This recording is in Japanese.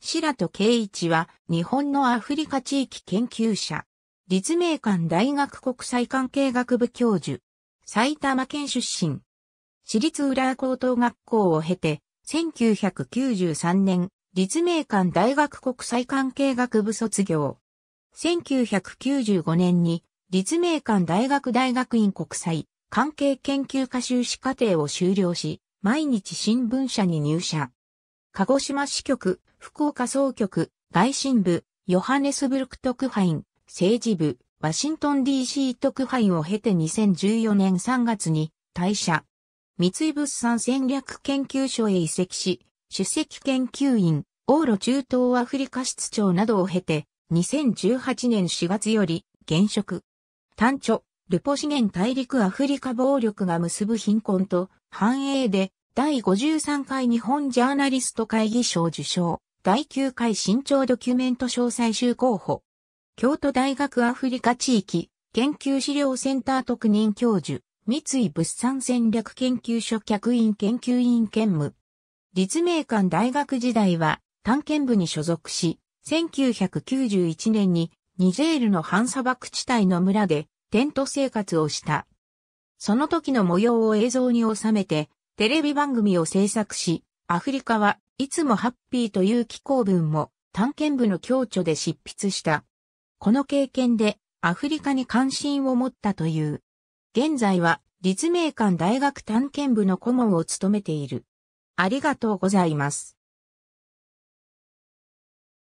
白戸圭一は日本のアフリカ地域研究者。立命館大学国際関係学部教授。埼玉県出身。私立浦和高等学校を経て、1993年、立命館大学国際関係学部卒業。1995年に、立命館大学大学院国際関係研究科修士課程を修了し、毎日新聞社に入社。鹿児島支局、福岡総局、外信部、ヨハネスブルク特派員、政治部、ワシントン DC 特派員を経て2014年3月に退社。三井物産戦略研究所へ移籍し、主席研究員、往路中東アフリカ室長などを経て、2018年4月より、現職。単著、ルポ資源大陸アフリカ暴力が結ぶ貧困と繁栄で第53回日本ジャーナリスト会議賞受賞、第9回新潮ドキュメント賞最終候補。京都大学アフリカ地域研究資料センター特任教授、三井物産戦略研究所客員研究員兼務。立命館大学時代は探検部に所属し、1991年にニジェールの半砂漠地帯の村でテント生活をした。その時の模様を映像に収めてテレビ番組を制作し、アフリカはいつもハッピーという気候文も探検部の共著で執筆した。この経験でアフリカに関心を持ったという。現在は立命館大学探検部の顧問を務めている。ありがとうございます。